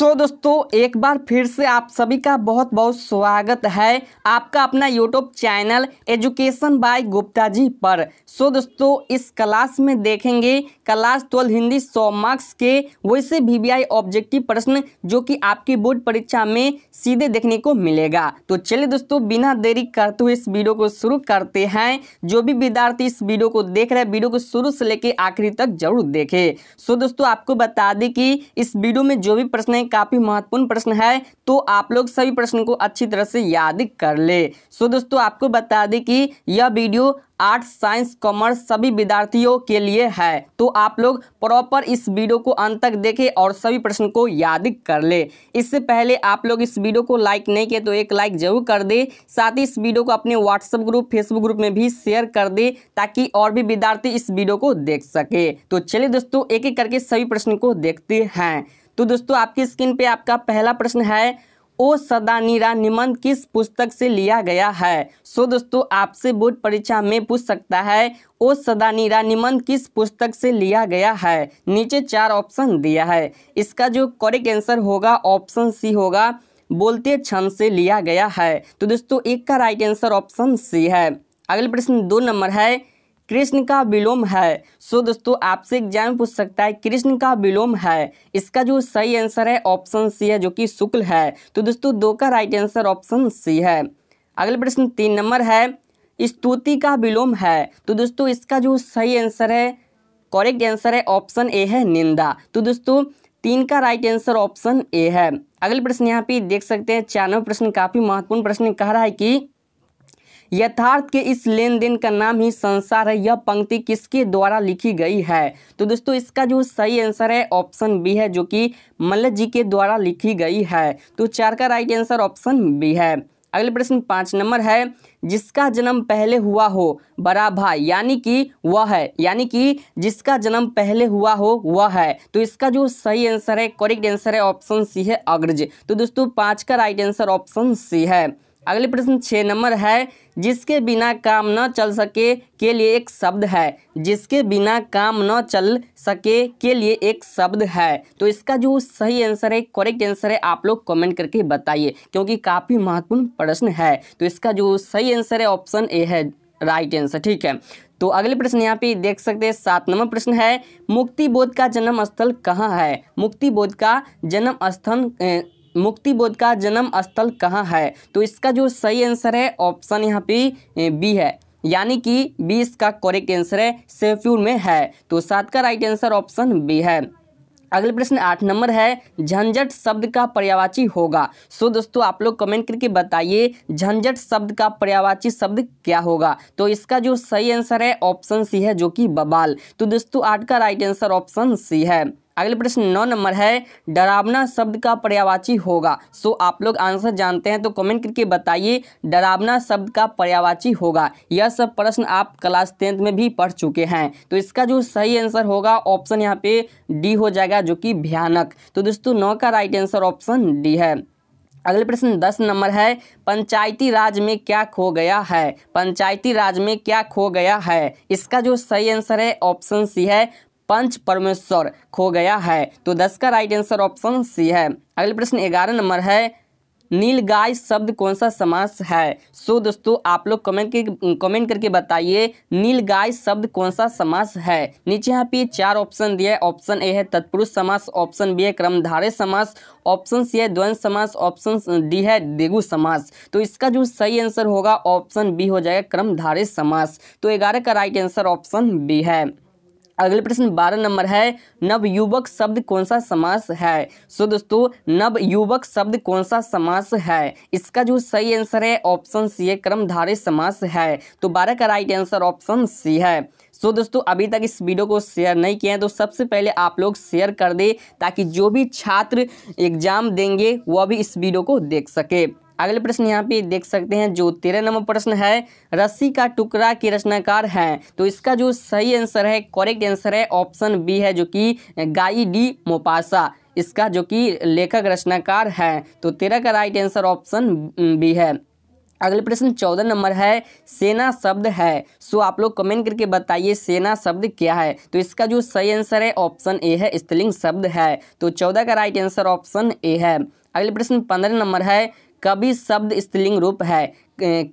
सो so, दोस्तों एक बार फिर से आप सभी का बहुत बहुत स्वागत है आपका अपना YouTube channel education by Gupta ji पर सो so, दोस्तों इस क्लास में देखेंगे क्लास ट्वेल्व हिंदी सौ मार्क्स के वैसे वी ऑब्जेक्टिव प्रश्न जो कि आपकी बोर्ड परीक्षा में सीधे देखने को मिलेगा तो चलिए दोस्तों बिना देरी करते हुए इस वीडियो को शुरू करते हैं जो भी विद्यार्थी इस वीडियो को देख रहे हैं वीडियो को शुरू से लेकर आखिरी तक जरूर देखें सो so, दोस्तों आपको बता दें कि इस वीडियो में जो भी प्रश्न काफ़ी महत्वपूर्ण प्रश्न है तो आप लोग सभी प्रश्न को अच्छी तरह से याद कर ले सो दोस्तों आपको बता दें कि यह वीडियो आर्ट साइंस कॉमर्स सभी विद्यार्थियों के लिए है तो आप लोग प्रॉपर इस वीडियो को अंत तक देखें और सभी प्रश्न को याद कर ले इससे पहले आप लोग इस वीडियो को लाइक नहीं किए तो एक लाइक जरूर कर दे साथ ही इस वीडियो को अपने व्हाट्सएप ग्रुप फेसबुक ग्रुप में भी शेयर कर दे ताकि और भी विद्यार्थी इस वीडियो को देख सके तो चलिए दोस्तों एक एक करके सभी प्रश्न को देखते हैं तो दोस्तों आपकी स्क्रीन पे आपका पहला प्रश्न है ओ सदानीरा निबंध किस पुस्तक से लिया गया है सो दोस्तों आपसे बोर्ड परीक्षा में पूछ सकता है ओ सदानीरा निबंध किस पुस्तक से लिया गया है नीचे चार ऑप्शन दिया है इसका जो करेक्ट आंसर होगा ऑप्शन सी होगा बोलते छंद से लिया गया है तो दोस्तों एक का राइट आंसर ऑप्शन सी है अगले प्रश्न दो नंबर है कृष्ण का विलोम है सो दोस्तों आपसे एग्जाम पूछ सकता है कृष्ण का विलोम है इसका जो सही आंसर है ऑप्शन सी है जो कि शुक्ल है तो दोस्तों दो का राइट आंसर ऑप्शन सी है अगले प्रश्न तीन नंबर है स्तुति का विलोम है तो दोस्तों इसका जो सही आंसर है करेक्ट आंसर है ऑप्शन ए है निंदा तो दोस्तों तीन का राइट आंसर ऑप्शन ए है अगले प्रश्न यहाँ पे देख सकते हैं चार नंबर प्रश्न काफी महत्वपूर्ण प्रश्न कह रहा है कि यथार्थ के इस लेन देन का नाम ही संसार है यह पंक्ति किसके द्वारा लिखी गई है तो दोस्तों इसका जो सही आंसर है ऑप्शन बी है जो कि मल्ल जी के द्वारा लिखी गई है तो चार का राइट आंसर ऑप्शन बी है अगले प्रश्न पाँच नंबर है जिसका जन्म पहले हुआ हो बड़ा भाई यानी कि वह है यानी कि जिसका जन्म पहले हुआ हो वह है तो इसका जो सही आंसर है करेक्ट आंसर है ऑप्शन सी है अग्रज तो दोस्तों पाँच का राइट आंसर ऑप्शन सी है अगले प्रश्न छः नंबर है जिसके बिना काम न चल सके के लिए एक शब्द है जिसके बिना काम न चल सके के लिए एक शब्द है तो इसका जो सही आंसर है करेक्ट आंसर है आप लोग कमेंट करके बताइए क्योंकि काफ़ी महत्वपूर्ण प्रश्न है तो इसका जो सही आंसर है ऑप्शन ए है राइट आंसर ठीक है तो अगले प्रश्न यहाँ पे देख सकते हैं सात नंबर प्रश्न है मुक्ति बोध का जन्म स्थल कहाँ है मुक्ति बोध का जन्म स्थल मुक्ति बोध का जन्म स्थल कहाँ है तो इसका जो सही आंसर है ऑप्शन यहाँ पे बी है यानी कि बी इसका करेक्ट आंसर है सेफ्यूर में है तो सात का राइट आंसर ऑप्शन बी है अगले प्रश्न आठ नंबर है झंझट शब्द का पर्यावाची होगा सो दोस्तों आप लोग कमेंट करके बताइए झंझट शब्द का पर्यावाची शब्द क्या होगा तो इसका जो सही आंसर है ऑप्शन सी है जो कि बबाल तो दोस्तों आठ का राइट आंसर ऑप्शन सी है अगले प्रश्न नौ नंबर है डरावना शब्द का पर्यावाची होगा सो आप लोग आंसर जानते हैं तो कमेंट करके बताइए डरावना शब्द का पर्यावाची होगा यह सब प्रश्न आप क्लास टेंथ में भी पढ़ चुके हैं तो इसका जो सही आंसर होगा ऑप्शन यहाँ पे डी हो जाएगा जो कि भयानक तो दोस्तों नौ का राइट आंसर ऑप्शन डी है अगले प्रश्न दस नंबर है पंचायती राज में क्या खो गया है पंचायती राज में क्या खो गया है इसका जो सही आंसर है ऑप्शन सी है पंच परमेश्वर खो गया है तो दस का राइट आंसर ऑप्शन सी है अगले प्रश्न ग्यारह नंबर है नीलगाय शब्द कौन सा समास है सो so, दोस्तों आप लोग कमेंट के कमेंट करके बताइए नीलगाय शब्द कौन सा समास है नीचे यहाँ पे चार ऑप्शन दिया है ऑप्शन ए है तत्पुरुष समास ऑप्शन बी है क्रमधारे समास ऑप्शन सी है द्वंद समास ऑप्शन डी है देगु समास तो इसका जो सही आंसर होगा ऑप्शन बी हो जाएगा क्रमधारे समास तो ग्यारह का राइट आंसर ऑप्शन बी है अगले प्रश्न बारह नंबर है नवयुवक शब्द कौन सा समास है सो दोस्तों नवयुवक शब्द कौन सा समास है इसका जो सही आंसर है ऑप्शन सी है क्रमधारे समास है तो बारह का राइट आंसर ऑप्शन सी है सो so, दोस्तों अभी तक इस वीडियो को शेयर नहीं किया है तो सबसे पहले आप लोग शेयर कर दें ताकि जो भी छात्र एग्जाम देंगे वह भी इस वीडियो को देख सके अगले प्रश्न यहाँ पे देख सकते हैं जो तेरह नंबर प्रश्न है रस्सी का टुकड़ा के रचनाकार है तो इसका जो सही आंसर है करेक्ट आंसर है ऑप्शन बी है जो कि गाई डी मोपासा इसका जो कि लेखक रचनाकार है तो तेरह का राइट आंसर ऑप्शन बी है अगले प्रश्न चौदह नंबर है सेना शब्द है सो आप लोग कमेंट करके बताइए सेना शब्द क्या है तो इसका जो सही आंसर है ऑप्शन ए है स्त्रीलिंग शब्द है तो चौदह का राइट आंसर ऑप्शन ए है अगले प्रश्न पंद्रह नंबर है कवि शब्द स्त्रीलिंग रूप है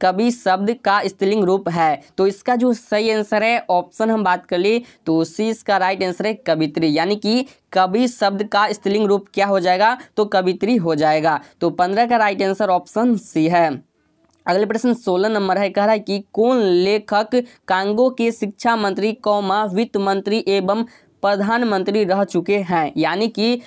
कवि शब्द का स्त्रीलिंग रूप है तो इसका जो सही आंसर है ऑप्शन हम बात कर ली तो सी इसका राइट आंसर है कवित्री यानी कि कवि शब्द का स्त्रीलिंग रूप क्या हो जाएगा तो कवित्री हो जाएगा तो पंद्रह का राइट आंसर ऑप्शन सी है अगले प्रश्न सोलह नंबर है कह रहा है कि कौन लेखक कांगो के शिक्षा मंत्री कौमा वित्त मंत्री एवं प्रधानमंत्री रह चुके हैं यानी कि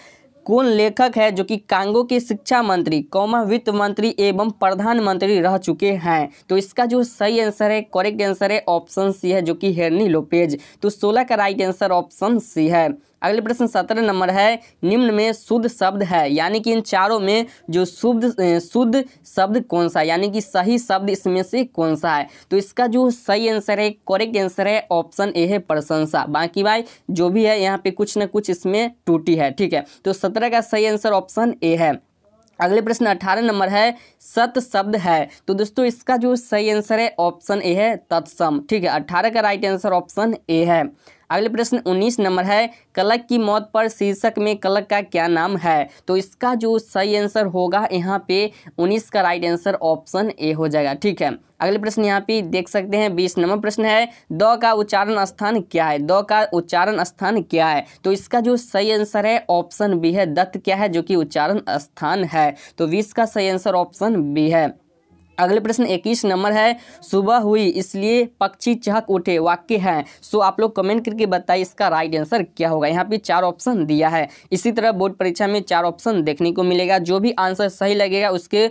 कौन लेखक है जो कि कांगो के शिक्षा मंत्री कौमा वित्त मंत्री एवं प्रधानमंत्री रह चुके हैं तो इसका जो सही आंसर है करेक्ट आंसर है ऑप्शन सी है जो कि हेरनी लोपेज तो सोलह का राइट आंसर ऑप्शन सी है अगले प्रश्न सत्रह नंबर है निम्न में शुद्ध शब्द है यानी कि इन चारों में जो शुद्ध शुद्ध शब्द कौन सा है यानी कि सही शब्द इसमें से कौन सा है तो इसका जो सही आंसर है करेक्ट आंसर है ऑप्शन ए है प्रशंसा बाकी भाई जो भी है यहाँ पे कुछ ना कुछ इसमें टूटी है ठीक है तो सत्रह का सही आंसर ऑप्शन ए है अगले प्रश्न अठारह नंबर है सत शब्द है तो दोस्तों इसका जो सही आंसर है ऑप्शन ए है तत्सम ठीक है अठारह का राइट आंसर ऑप्शन ए है अगले प्रश्न 19 नंबर है कलक की मौत पर शीर्षक में कलक का क्या नाम है तो इसका जो सही आंसर होगा यहाँ पे 19 का राइट आंसर ऑप्शन ए हो जाएगा ठीक है अगले प्रश्न यहाँ पे देख सकते हैं बीस नंबर प्रश्न है द का उच्चारण स्थान क्या है द का उच्चारण स्थान क्या है तो इसका जो सही आंसर है ऑप्शन बी है दत्त क्या है जो कि उच्चारण स्थान है तो बीस का सही आंसर ऑप्शन बी है अगले प्रश्न इक्कीस नंबर है सुबह हुई इसलिए पक्षी चहक उठे वाक्य है सो आप लोग कमेंट करके बताइए इसका राइट आंसर क्या होगा यहाँ पे चार ऑप्शन दिया है इसी तरह बोर्ड परीक्षा में चार ऑप्शन देखने को मिलेगा जो भी आंसर सही लगेगा उसके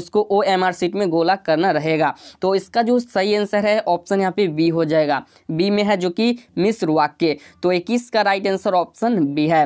उसको ओ एम आर सीट में गोला करना रहेगा तो इसका जो सही आंसर है ऑप्शन यहाँ पे बी हो जाएगा बी में है जो कि मिस्र वाक्य तो इक्कीस का राइट आंसर ऑप्शन बी है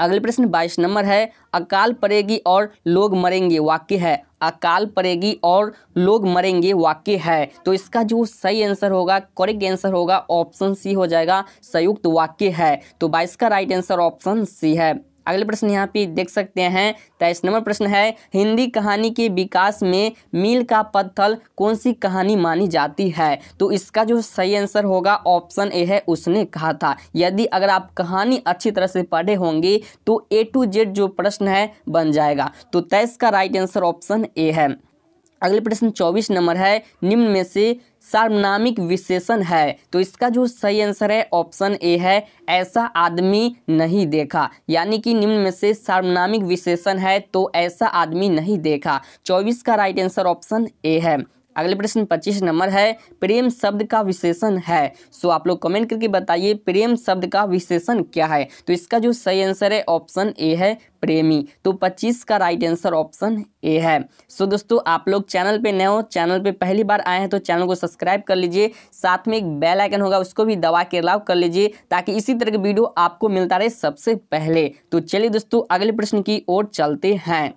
अगले प्रश्न बाईस नंबर है अकाल पड़ेगी और लोग मरेंगे वाक्य है अकाल पड़ेगी और लोग मरेंगे वाक्य है तो इसका जो सही आंसर होगा करेक्ट आंसर होगा ऑप्शन सी हो जाएगा संयुक्त वाक्य है तो बाईस का राइट आंसर ऑप्शन सी है अगले प्रश्न यहाँ पे देख सकते हैं तेईस तो नंबर प्रश्न है हिंदी कहानी के विकास में मील का पत्थर कौन सी कहानी मानी जाती है तो इसका जो सही आंसर होगा ऑप्शन ए है उसने कहा था यदि अगर आप कहानी अच्छी तरह से पढ़े होंगे तो ए टू जेड जो प्रश्न है बन जाएगा तो तेईस का राइट आंसर ऑप्शन ए है अगले प्रश्न चौबीस नंबर है निम्न में से सार्वनामिक विशेषण है तो इसका जो सही आंसर है ऑप्शन ए है ऐसा आदमी नहीं देखा यानी कि निम्न में से सार्वनामिक विशेषण है तो ऐसा आदमी नहीं देखा चौबीस का राइट आंसर ऑप्शन ए है अगले प्रश्न पच्चीस नंबर है प्रेम शब्द का विशेषण है सो आप लोग कमेंट करके बताइए प्रेम शब्द का विशेषण क्या है तो इसका जो सही आंसर है ऑप्शन ए है प्रेमी तो 25 का राइट आंसर ऑप्शन ए है सो दोस्तों आप लोग चैनल पे नए हो चैनल पे पहली बार आए हैं तो चैनल को सब्सक्राइब कर लीजिए साथ में एक बेल आइकन होगा उसको भी दबा के अलाव कर लीजिए ताकि इसी तरह के वीडियो आपको मिलता रहे सबसे पहले तो चलिए दोस्तों अगले प्रश्न की ओर चलते हैं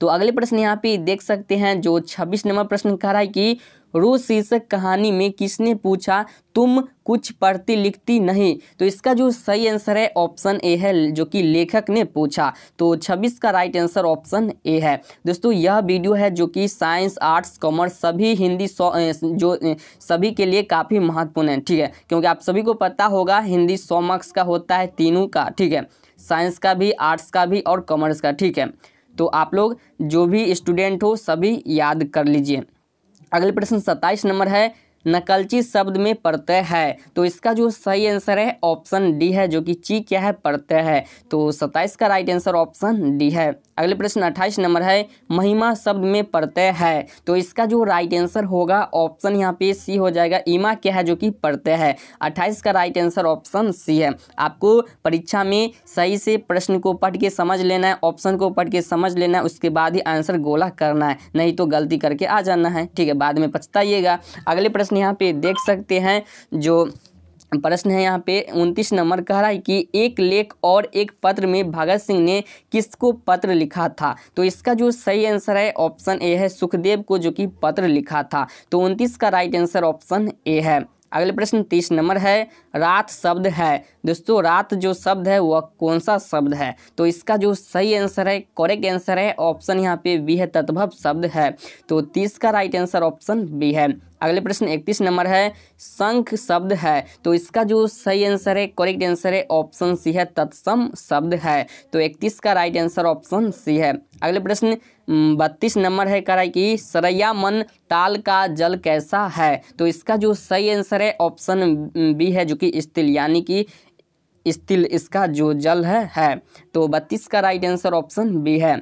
तो अगले प्रश्न यहाँ पे देख सकते हैं जो छब्बीस नंबर प्रश्न कह रहा है कि रो शीर्षक कहानी में किसने पूछा तुम कुछ पढ़ती लिखती नहीं तो इसका जो सही आंसर है ऑप्शन ए है जो कि लेखक ने पूछा तो 26 का राइट आंसर ऑप्शन ए है दोस्तों यह वीडियो है जो कि साइंस आर्ट्स कॉमर्स सभी हिंदी जो सभी के लिए काफ़ी महत्वपूर्ण है ठीक है क्योंकि आप सभी को पता होगा हिंदी सौ मार्क्स का होता है तीनों का ठीक है साइंस का भी आर्ट्स का भी और कॉमर्स का ठीक है तो आप लोग जो भी स्टूडेंट हो सभी याद कर लीजिए अगले प्रश्न सत्ताईस नंबर है नकलची शब्द में प्रत्यय है तो इसका जो सही आंसर है ऑप्शन डी है जो कि ची क्या है प्रत्यय है तो सत्ताईस का राइट आंसर ऑप्शन डी है अगले प्रश्न अट्ठाईस नंबर है महिमा शब्द में प्रत्यय है तो इसका जो राइट आंसर होगा ऑप्शन यहाँ पे सी हो जाएगा ईमा क्या है जो कि प्रत्यय है अट्ठाईस का राइट आंसर ऑप्शन सी है आपको परीक्षा में सही से प्रश्न को पढ़ के समझ लेना है ऑप्शन को पढ़ के समझ लेना है उसके बाद ही आंसर गोला करना है नहीं तो गलती करके आ जाना है ठीक है बाद में पछताइएगा अगले प्रश्न प्रश्न यहाँ पे देख सकते हैं जो प्रश्न है यहाँ पे उनतीस नंबर कह रहा है कि एक लेख और एक पत्र में भगत सिंह ने किसको पत्र लिखा था तो इसका जो सही आंसर है ऑप्शन ए है सुखदेव को जो कि पत्र लिखा था तो उनतीस का राइट आंसर ऑप्शन ए है अगले प्रश्न तीस नंबर है रात शब्द है दोस्तों रात जो शब्द है वह कौन सा शब्द है तो इसका जो सही आंसर है करेक्ट आंसर है ऑप्शन यहाँ पे बी है तत्भव शब्द है तो तीस का राइट आंसर ऑप्शन बी है अगले प्रश्न इकतीस नंबर है संख शब्द है तो इसका जो सही आंसर है करेक्ट आंसर है ऑप्शन सी है तत्सम शब्द है तो इकतीस का राइट आंसर ऑप्शन सी है अगले प्रश्न बत्तीस नंबर है कह रहा है कि सरैया मन ताल का जल कैसा है तो इसका जो सही आंसर है ऑप्शन बी है जो कि स्थिल यानी कि स्थिल इसका जो जल है है तो बत्तीस का राइट आंसर ऑप्शन बी है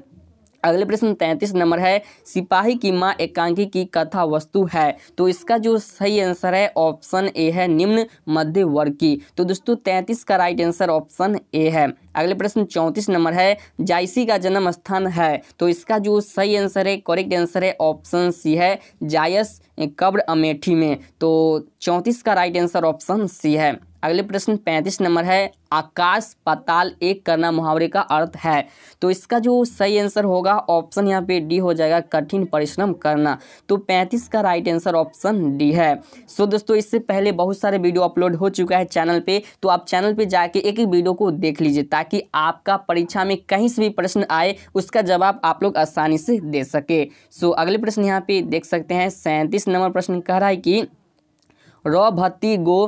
अगले प्रश्न तैंतीस नंबर है सिपाही की माँ एकांकी की कथा वस्तु है तो इसका जो सही आंसर है ऑप्शन ए है निम्न मध्य वर्ग की तो दोस्तों तैंतीस का राइट आंसर ऑप्शन ए है अगले प्रश्न चौंतीस नंबर है जायसी का जन्म स्थान है तो इसका जो सही आंसर है करेक्ट आंसर है ऑप्शन सी है जायस कब्र अमेठी में तो चौंतीस का राइट आंसर ऑप्शन सी है अगले प्रश्न पैंतीस नंबर है आकाश पाताल एक करना मुहावरे का अर्थ है तो इसका जो सही आंसर होगा ऑप्शन यहाँ पे डी हो जाएगा कठिन परिश्रम करना तो पैंतीस का राइट आंसर ऑप्शन डी है सो दोस्तों इससे पहले बहुत सारे वीडियो अपलोड हो चुका है चैनल पे तो आप चैनल पे जाके एक ही वीडियो को देख लीजिए ताकि आपका परीक्षा में कहीं से भी प्रश्न आए उसका जवाब आप लोग आसानी से दे सके सो अगले प्रश्न यहाँ पे देख सकते हैं सैंतीस नंबर प्रश्न कह रहा है कि रौ भत्ती गो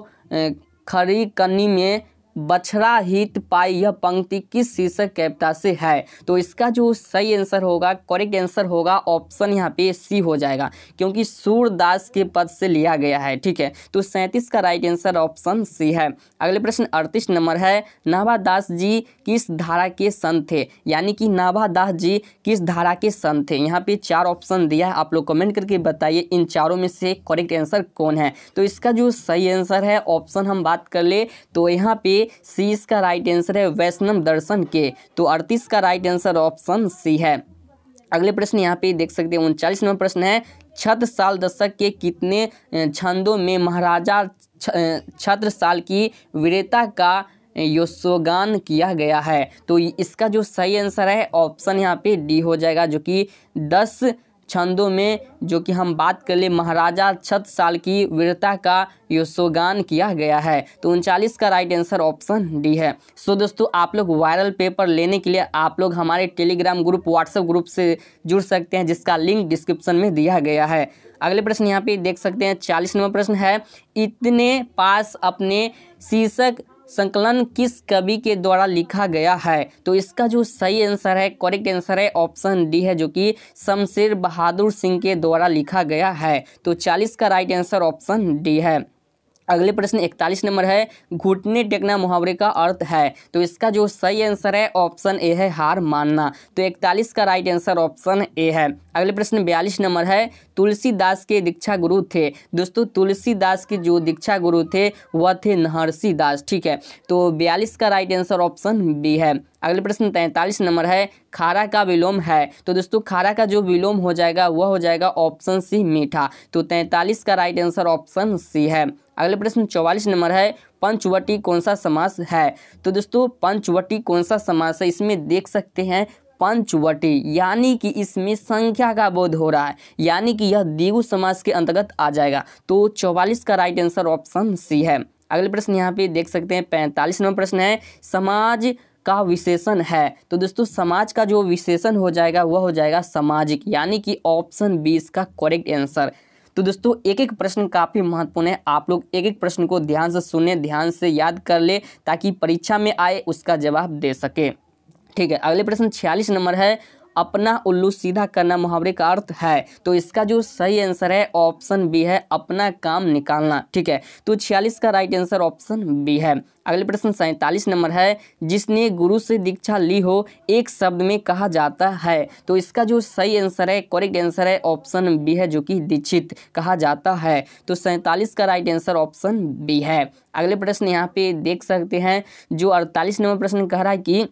खड़ी कनी में बछड़ा हित पाई यह पंक्ति किस शीर्षक कविता से है तो इसका जो सही आंसर होगा करेक्ट आंसर होगा ऑप्शन यहाँ पे सी हो जाएगा क्योंकि सूरदास के पद से लिया गया है ठीक है तो सैंतीस का राइट आंसर ऑप्शन सी है अगले प्रश्न अड़तीस नंबर है नाभादास जी किस धारा के संत थे यानी कि नाभादास जी किस धारा के संत थे यहाँ पे चार ऑप्शन दिया है आप लोग कमेंट करके बताइए इन चारों में से करेक्ट आंसर कौन है तो इसका जो सही आंसर है ऑप्शन हम बात कर ले तो यहाँ पे सी इसका राइट आंसर है वैष्णव दर्शन के तो अड़तीस का राइट आंसर ऑप्शन सी है अगले प्रश्न यहाँ पे देख सकते हैं उनचालीस नंबर प्रश्न है छत साल दशक के कितने छंदों में महाराजा छत्र साल की वीरता का योशोगान किया गया है तो इसका जो सही आंसर है ऑप्शन यहाँ पे डी हो जाएगा जो कि दस छंदों में जो कि हम बात कर ले महाराजा छत साल की वीरता का योगान किया गया है तो उनचालीस का राइट आंसर ऑप्शन डी है सो दोस्तों आप लोग वायरल पेपर लेने के लिए आप लोग हमारे टेलीग्राम ग्रुप व्हाट्सएप ग्रुप से जुड़ सकते हैं जिसका लिंक डिस्क्रिप्शन में दिया गया है अगले प्रश्न यहाँ पे देख सकते हैं चालीस नंबर प्रश्न है इतने पास अपने शीर्षक संकलन किस कवि के द्वारा लिखा गया है तो इसका जो सही आंसर है करेक्ट आंसर है ऑप्शन डी है जो कि शमशेर बहादुर सिंह के द्वारा लिखा गया है तो चालीस का राइट आंसर ऑप्शन डी है अगले प्रश्न इकतालीस नंबर है घुटने टेकना मुहावरे का अर्थ है तो इसका जो सही आंसर है ऑप्शन ए है हार मानना तो इकतालीस का राइट आंसर ऑप्शन ए है अगले प्रश्न बयालीस नंबर है तुलसीदास के दीक्षा गुरु थे दोस्तों तुलसीदास के जो दीक्षा गुरु थे वह थे नहरसी दास ठीक है तो बयालीस का राइट आंसर ऑप्शन बी है अगले प्रश्न तैंतालीस नंबर है खारा का विलोम है तो दोस्तों खारा का जो विलोम हो जाएगा वह हो जाएगा ऑप्शन सी मीठा तो तैंतालीस का राइट आंसर ऑप्शन सी है अगले प्रश्न चौवालीस नंबर है पंचवटी कौन सा समास है तो दोस्तों पंचवटी कौन सा समास है इसमें देख सकते हैं पंचवटी यानी कि इसमें संख्या का बोध हो रहा है यानी कि यह दिगु समास के अंतर्गत आ जाएगा तो चौवालीस का राइट आंसर ऑप्शन सी है अगले प्रश्न यहाँ पे देख सकते हैं पैंतालीस नंबर प्रश्न है समाज का विशेषण है तो दोस्तों समाज का जो विशेषण हो जाएगा वह हो जाएगा सामाजिक यानी कि ऑप्शन बी इसका करेक्ट आंसर तो दोस्तों एक एक प्रश्न काफ़ी महत्वपूर्ण है आप लोग एक एक प्रश्न को ध्यान से सुने ध्यान से याद कर ले ताकि परीक्षा में आए उसका जवाब दे सके ठीक है अगले प्रश्न छियालीस नंबर है अपना उल्लू सीधा करना मुहावरे का अर्थ है तो इसका जो सही आंसर है ऑप्शन बी है अपना काम निकालना ठीक है तो छियालीस का राइट आंसर ऑप्शन बी है अगले प्रश्न सैंतालीस नंबर है जिसने गुरु से दीक्षा ली हो एक शब्द में कहा जाता है तो इसका जो सही आंसर है करेक्ट आंसर है ऑप्शन बी है जो कि दीक्षित कहा जाता है तो सैंतालीस का राइट आंसर ऑप्शन बी है अगले प्रश्न यहाँ पे देख सकते हैं जो अड़तालीस नंबर प्रश्न कह रहा है कि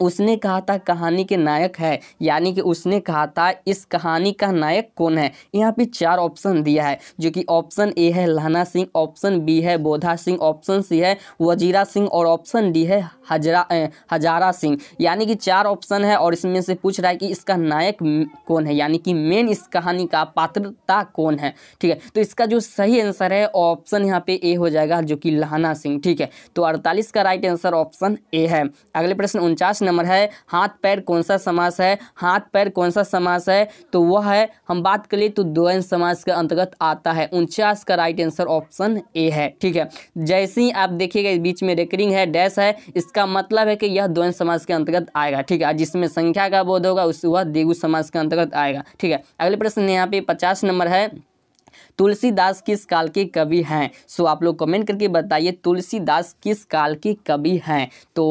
उसने कहा था कहानी के नायक है यानी कि उसने कहा था इस कहानी का नायक कौन है यहाँ पे चार ऑप्शन दिया है जो कि ऑप्शन ए है लहना सिंह ऑप्शन बी है बोधा सिंह ऑप्शन सी है वजीरा सिंह और ऑप्शन डी है हजरा हजारा सिंह यानी कि चार ऑप्शन है और इसमें से पूछ रहा है कि इसका नायक कौन है यानी कि मेन इस कहानी का पात्रता कौन है ठीक है तो इसका जो सही आंसर है ऑप्शन यहाँ पे ए हो जाएगा जो कि लहना सिंह ठीक है तो अड़तालीस का राइट आंसर ऑप्शन ए है अगले प्रश्न उनचास नंबर है हाथ पैर कौन सा समास है हाथ पैर कौन सा समास है तो वह है हम बात कर करें तो द्वंद समास के अंतर्गत आता है उनचास का राइट आंसर ऑप्शन ए है ठीक है जैसे ही आप देखिएगा बीच में रेकरिंग है डैश है इसका मतलब है कि यह द्वंद समास के अंतर्गत आएगा ठीक है जिसमें संख्या का बोध होगा उस वह देगु समाज के अंतर्गत आएगा ठीक है अगले प्रश्न यहाँ पे पचास नंबर है तुलसीदास किस काल के कवि हैं सो आप लोग कमेंट करके बताइए तुलसीदास किस काल के कवि हैं तो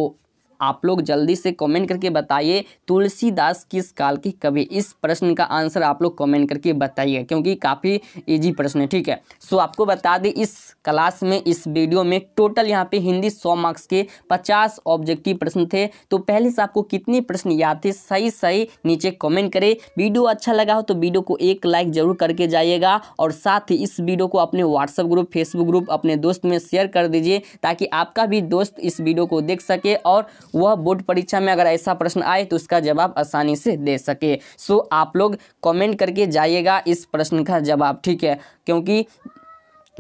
आप लोग जल्दी से कमेंट करके बताइए तुलसीदास किस काल के कवि इस प्रश्न का आंसर आप लोग कमेंट करके बताइए क्योंकि काफ़ी इजी प्रश्न है ठीक है सो आपको बता दें इस क्लास में इस वीडियो में टोटल यहाँ पे हिंदी सौ मार्क्स के पचास ऑब्जेक्टिव प्रश्न थे तो पहले से आपको कितने प्रश्न याद थे सही सही नीचे कॉमेंट करें वीडियो अच्छा लगा हो तो वीडियो को एक लाइक जरूर करके जाइएगा और साथ ही इस वीडियो को अपने व्हाट्सअप ग्रुप फेसबुक ग्रुप अपने दोस्त में शेयर कर दीजिए ताकि आपका भी दोस्त इस वीडियो को देख सके और वह बोर्ड परीक्षा में अगर ऐसा प्रश्न आए तो उसका जवाब आसानी से दे सके सो आप लोग कमेंट करके जाइएगा इस प्रश्न का जवाब ठीक है क्योंकि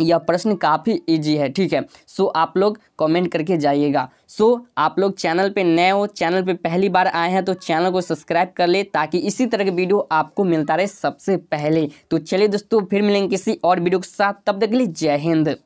यह प्रश्न काफ़ी इजी है ठीक है सो आप लोग कमेंट करके जाइएगा सो आप लोग चैनल पे नए हो चैनल पे पहली बार आए हैं तो चैनल को सब्सक्राइब कर ले ताकि इसी तरह के वीडियो आपको मिलता रहे सबसे पहले तो चलिए दोस्तों फिर मिलेंगे किसी और वीडियो के साथ तब तक के लिए जय हिंद